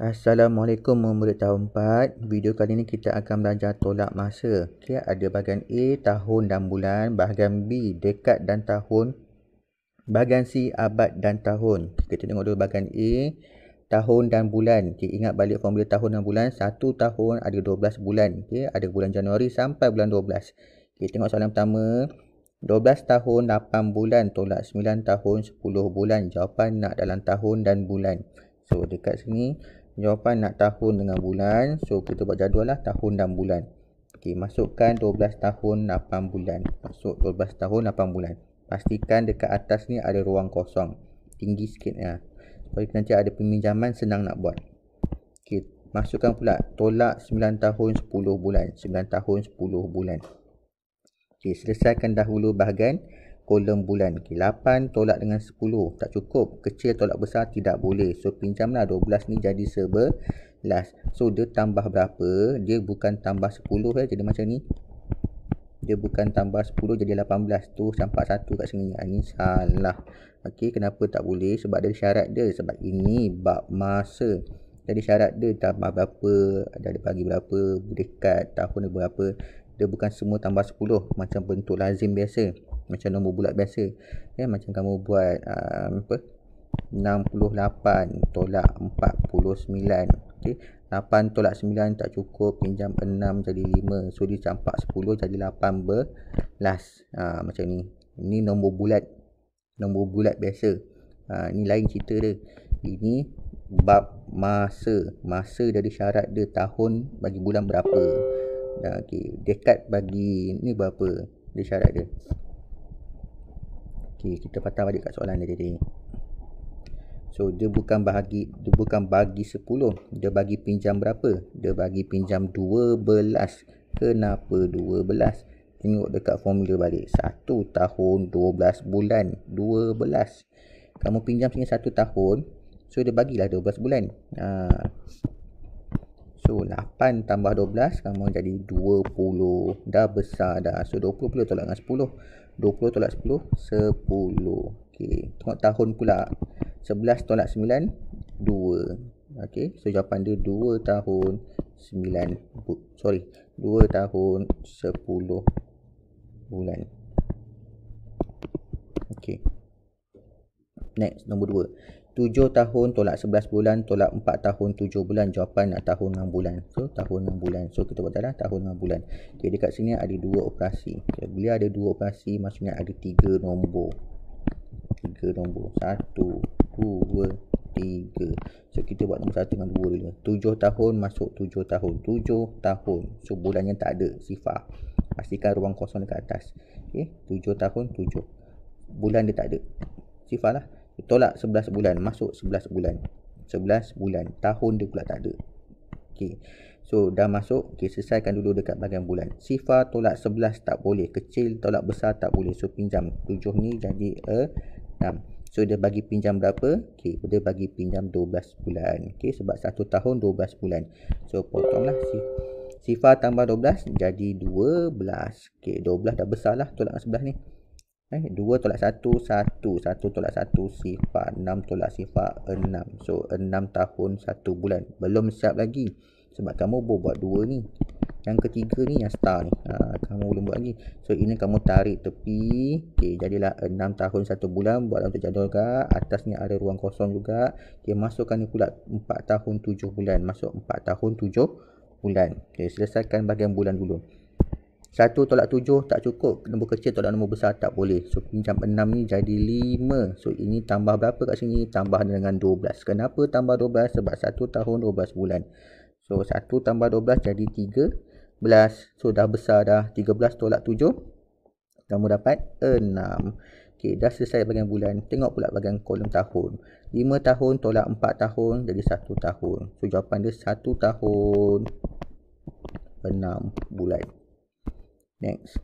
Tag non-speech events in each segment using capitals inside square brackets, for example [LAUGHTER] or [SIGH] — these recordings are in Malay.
Assalamualaikum murid tahun 4. Video kali ini kita akan belajar tolak masa. Okey, ada bahagian A tahun dan bulan, bahagian B dekad dan tahun, bahagian C abad dan tahun. Kita tengok dulu bahagian A tahun dan bulan. Okey, ingat balik formula tahun dan bulan. Satu tahun ada 12 bulan. Okey, ada bulan Januari sampai bulan 12. Okey, tengok soalan pertama. 12 tahun 8 bulan tolak 9 tahun 10 bulan. Jawapan nak dalam tahun dan bulan. So dekat sini jawapan nak tahun dengan bulan so kita buat jadual lah tahun dan bulan Okey, masukkan 12 tahun 8 bulan masuk 12 tahun 8 bulan pastikan dekat atas ni ada ruang kosong tinggi sikit ya. supaya nanti ada peminjaman senang nak buat Okey, masukkan pula tolak 9 tahun 10 bulan 9 tahun 10 bulan Okey, selesaikan dahulu bahagian kolom bulan. Okay, 8 tolak dengan 10. Tak cukup. Kecil tolak besar tidak boleh. So, pinjamlah 12 ni jadi 11. So, dia tambah berapa? Dia bukan tambah 10 eh. Jadi macam ni. Dia bukan tambah 10 jadi 18. Tu sampai satu kat sini. Ini ah, salah. Okey, kenapa tak boleh? Sebab ada syarat dia. Sebab ini bab masa. Jadi syarat dia tambah berapa, ada ada bagi berapa, dekat tahun dia berapa. Dia bukan semua tambah 10 macam bentuk lazim biasa macam nombor bulat biasa ya macam kamu buat uh, apa 68 tolak 49 okey 8 tolak 9 tak cukup pinjam 6 jadi 5 so dia campak 10 jadi 8 belas ha, macam ni ni nombor bulat nombor bulat biasa ha, ni lain cerita dia ini bab masa masa dari syarat dia tahun bagi bulan berapa ha, okey dekad bagi ni berapa dia syarat dia Okey, kita patah balik kat soalan dia tadi. So dia bukan bagi dia bukan bagi 10. Dia bagi pinjam berapa? Dia bagi pinjam 12. Kenapa 12? Tengok dekat formula balik. 1 tahun 12 bulan 12. Kamu pinjam sini 1 tahun. So dia bagilah 12 bulan. Ha. So 8 tambah 12 sama jadi 20 Dah besar dah So 20 pula tolak dengan 10 20 tolak 10 10 Okay Tengok tahun pula 11 tolak 9 2 Okay So jawapan dia 2 tahun 9 Sorry 2 tahun 10 bulan Okay Next nombor 2 Tujuh tahun tolak sebelas bulan tolak empat tahun tujuh bulan jawapan nak tahun enam bulan so tahun enam bulan so kita buat adalah tahun enam bulan okey dekat sini ada dua operasi okay, beliau ada dua operasi maksudnya ada tiga nombor tiga nombor satu dua tiga so kita buat nombor 1 dengan 2 dulu 7 tahun masuk tujuh tahun tujuh tahun so bulannya tak ada sifar pastikan ruang kosong dekat atas okey tujuh tahun tujuh bulan dia tak ada sifarlah lah tolak 11 bulan masuk 11 bulan 11 bulan tahun dia pula tak ada okey so dah masuk okey selesaikan dulu dekat bahagian bulan sifa tolak 11 tak boleh kecil tolak besar tak boleh so pinjam 7 ni jadi uh, 6 so dia bagi pinjam berapa okey dia bagi pinjam 12 bulan okey sebab 1 tahun 12 bulan so potonglah si sifa tambah 12 jadi 12 okey 12 dah besarlah tolak 11 ni eh, 2 tolak 1, 1 1 tolak 1, sifar 6 tolak sifar 6 So 6 tahun 1 bulan Belum siap lagi Sebab kamu boleh buat 2 ni Yang ketiga ni yang star ni ha, Kamu belum buat lagi So ini kamu tarik tepi okay, Jadilah 6 tahun 1 bulan Buatlah untuk jadual juga Atasnya ada ruang kosong juga okay, Masukkan ni pula 4 tahun 7 bulan Masuk 4 tahun 7 bulan okay, Selesaikan bahagian bulan dulu 1 tolak 7 tak cukup Nombor kecil tolak nombor besar tak boleh So pinjam 6 ni jadi 5 So ini tambah berapa kat sini? Tambah dengan 12 Kenapa tambah 12? Sebab 1 tahun 12 bulan So 1 tambah 12 jadi 13 So dah besar dah 13 tolak 7 Kamu dapat 6 Okay dah selesai bagian bulan Tengok pula bagian kolom tahun 5 tahun tolak 4 tahun jadi 1 tahun So jawapan dia 1 tahun 6 bulan Next.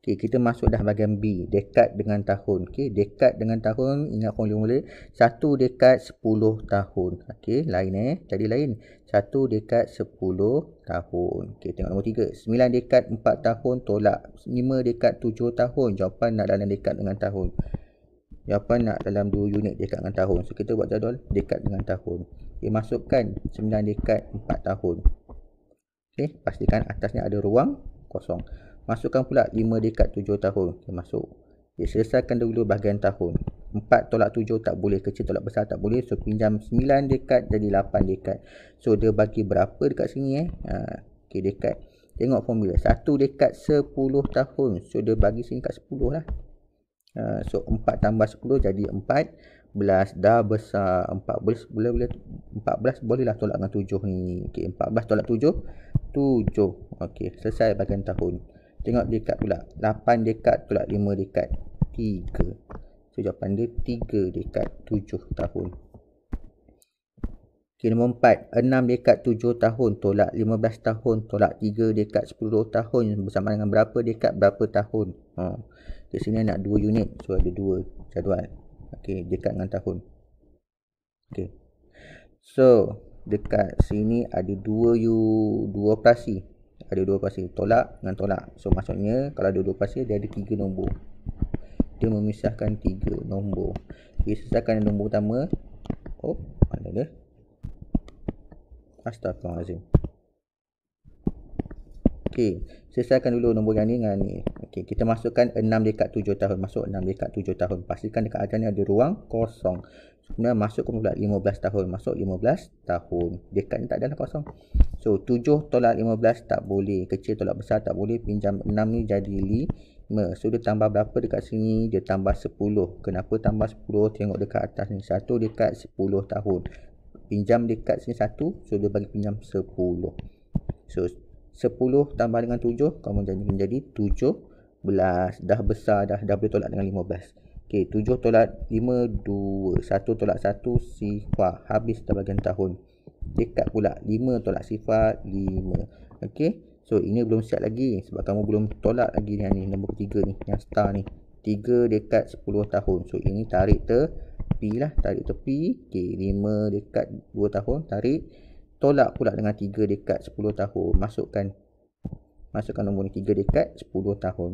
Okay, kita masuk dah bahagian B. dekat dengan tahun. Okay, dekat dengan tahun. Ingat formula-formula. Satu dekat sepuluh tahun. Okay, lain eh. Tadi lain. Satu dekat sepuluh tahun. Okay, tengok nombor tiga. Sembilan dekat empat tahun tolak. Lima dekat tujuh tahun. Jawapan nak dalam dekat dengan tahun. Jawapan nak dalam dua unit dekat dengan tahun. So, kita buat jadual dekat dengan tahun. Okay, masukkan sembilan dekat empat tahun. Okay, pastikan atasnya ada ruang kosong. Masukkan pula 5 dekat 7 tahun okay, Masuk okay, Selesaikan dulu bahagian tahun 4 tolak 7 tak boleh Kecil tolak besar tak boleh So pinjam 9 dekat jadi 8 dekat So dia bagi berapa dekat sini eh ha, Okay dekat Tengok formula 1 dekat 10 tahun So dia bagi sini kat 10 lah ha, So 4 tambah 10 jadi 14 Dah besar 14 boleh boleh 14 boleh lah tolak dengan 7 ni Okay 14 tolak 7 7 Okay selesai bahagian tahun Tengok dekat pula 8 dekat tolak 5 dekat 3 So jawapan dia 3 dekat 7 tahun Okay nombor 4 6 dekat 7 tahun tolak 15 tahun Tolak 3 dekat 10 tahun Bersama dengan berapa dekat berapa tahun ha. Di sini nak dua unit So ada dua jadual Okey, dekat dengan tahun Okey. So dekat sini ada dua U 2 operasi ada dua pasir tolak dengan tolak so maksudnya kalau ada dua pasir dia ada tiga nombor dia memisahkan tiga nombor dia sesakan nombor pertama oh mana dia astagfirullahaladzim Okey, selesaikan dulu nombor yang ni dengan ni. Okey, kita masukkan 6 dekat 7 tahun. Masuk 6 dekat 7 tahun. Pastikan dekat atas ni ada ruang kosong. kemudian masuk ke pula 15 tahun. Masuk 15 tahun. Dekat ni tak adalah kosong. So, 7 tolak 15 tak boleh. Kecil tolak besar tak boleh. Pinjam 6 ni jadi 5. So, dia tambah berapa dekat sini? Dia tambah 10. Kenapa tambah 10? Tengok dekat atas ni. 1 dekat 10 tahun. Pinjam dekat sini 1. So, dia bagi pinjam 10. So, Sepuluh tambah dengan tujuh, kamu jadi menjadi belas. dah besar dah dah boleh tolak dengan lima belas. ok tujuh tolak lima dua satu tolak satu sifar habis tambahkan tahun dekat pula lima tolak sifar lima. ok so ini belum siap lagi sebab kamu belum tolak lagi yang ni nombor ketiga ni yang star ni Tiga dekat sepuluh tahun so ini tarik tepi lah tarik tepi ok 5 dekat 2 tahun tarik tolak pula dengan 3 dekat 10 tahun masukkan masukkan nombor ni 3 dekad 10 tahun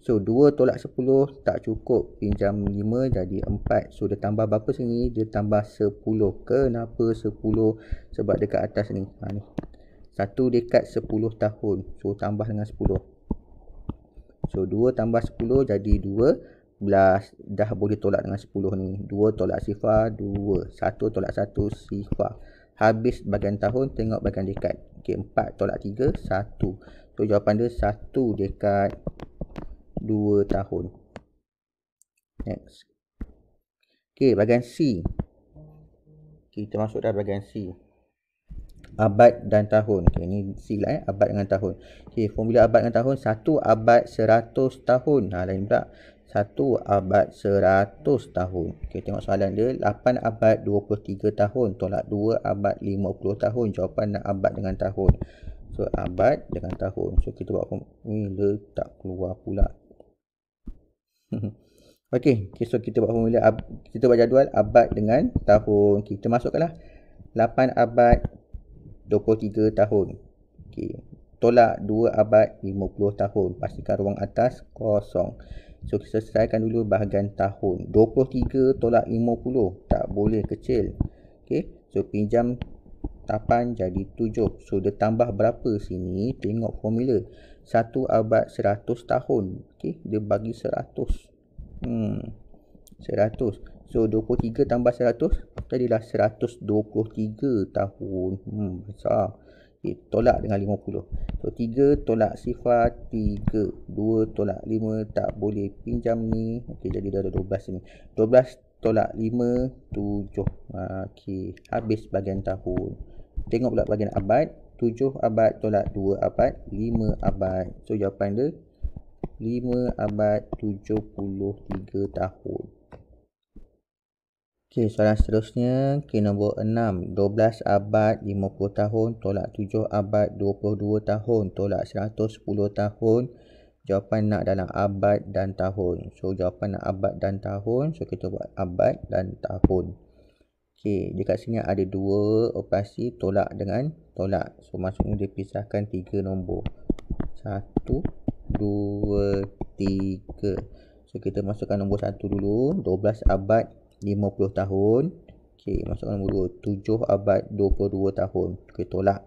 so 2 tolak 10 tak cukup pinjam 5 jadi 4 so dia tambah berapa sini dia tambah 10 kenapa 10 sebab dekat atas ni ha ni 1 dekad 10 tahun so tambah dengan 10 so 2 tambah 10 jadi 2 belas dah boleh tolak dengan 10 ni 2 tolak sifar 2 1 tolak 1 sifar habis bagian tahun tengok bagian dekat okey 4 tolak 3 1 so jawapan dia 1 dekat 2 tahun next okey bagian C kita masuk dah bagian C abad dan tahun okey ni C lah eh abad dengan tahun okey formula abad dengan tahun 1 abad 100 tahun ha lain pula satu abad seratus tahun. Okey, tengok soalan dia. Lapan abad dua puluh tiga tahun. Tolak dua abad lima puluh tahun. Jawapan nak abad dengan tahun. So, abad dengan tahun. So, kita buat formula tak keluar pula. [LAUGHS] Okey, okay, so kita buat formula. Kita buat jadual abad dengan tahun. Okay, kita masukkanlah. Lapan abad dua puluh tiga tahun. Okey, tolak dua abad lima puluh tahun. Pastikan ruang atas kosong. So kita selesaikan dulu bahagian tahun 23 tolak 50 Tak boleh kecil okay. So pinjam 8 jadi 7 So dia tambah berapa sini Tengok formula 1 abad 100 tahun okay. Dia bagi 100 Hmm 100 So 23 tambah 100 Tadilah 123 tahun Hmm besar Okay, tolak dengan 50. So 3 tolak sifat 3. 2 tolak 5 tak boleh pinjam ni. Okey jadi dah ada 12 sini. 12 tolak 5 7. Ha, Okey habis bahagian tahun. Tengok pula bahagian abad. 7 abad tolak 2 abad 5 abad. So jawapan dia 5 abad 73 tahun. Okey, soalan seterusnya. Okey, nombor 6. 12 abad 50 tahun tolak 7 abad 22 tahun tolak 110 tahun. Jawapan nak dalam abad dan tahun. So, jawapan nak abad dan tahun. So, kita buat abad dan tahun. Okay, dekat sini ada dua operasi tolak dengan tolak. So, maksudnya dia pisahkan tiga nombor. Satu, dua, tiga. So, kita masukkan nombor satu dulu. 12 abad 50 tahun okey masuk nombor 2 7 abad 22 tahun okey tolak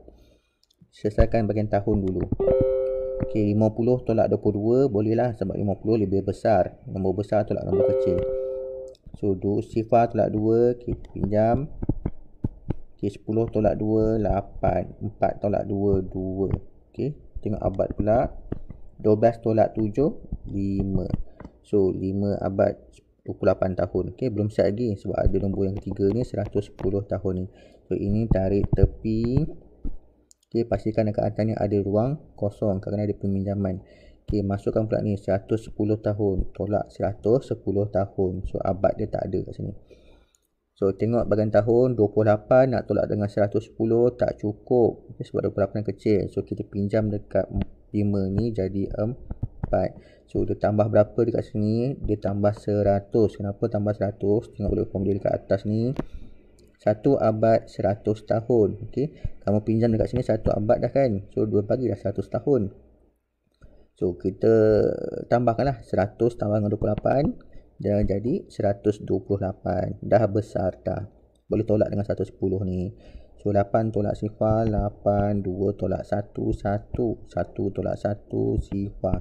selesaikan bagian tahun dulu okey 50 tolak 22 bolehlah sebab 50 lebih besar nombor besar tolak nombor kecil so do sifar tolak 2 okey pinjam okey 10 tolak 2 8 4 tolak 2 2 okey tengok abad pula 12 tolak 7 5 so 5 abad pukul 8 tahun. Okey, belum siap lagi sebab ada nombor yang ketiga ni 110 tahun ni. So ini tarik tepi. Okey, pastikan dekat atas ni ada ruang kosong kerana ada peminjaman. Okey, masukkan pula ni 110 tahun. Tolak 110 tahun. So abad dia tak ada kat sini. So tengok bagian tahun 28 nak tolak dengan 110 tak cukup. Okay, sebab 28 kecil. So kita pinjam dekat 5 ni jadi um, dapat. So dia tambah berapa dekat sini? Dia tambah 100. Kenapa tambah 100? Tengok boleh formula dekat atas ni. 1 abad 100 tahun. Okey. Kamu pinjam dekat sini 1 abad dah kan. So 2 pagi dah 100 tahun. So kita tambahkanlah 100 tambah dengan 28 dan jadi 128. Dah besar dah. Boleh tolak dengan 110 ni. So 8 tolak sifar, 8, 2 tolak 1, 1, 1 tolak 1, sifar,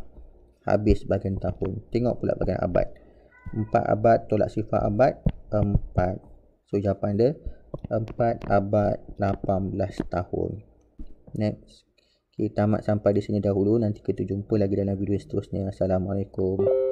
habis bagian tahun tengok pula bagian abad 4 abad tolak sifar abad 4 so jawapan dia 4 abad 18 tahun next kita tamat sampai di sini dahulu nanti kita jumpa lagi dalam video seterusnya assalamualaikum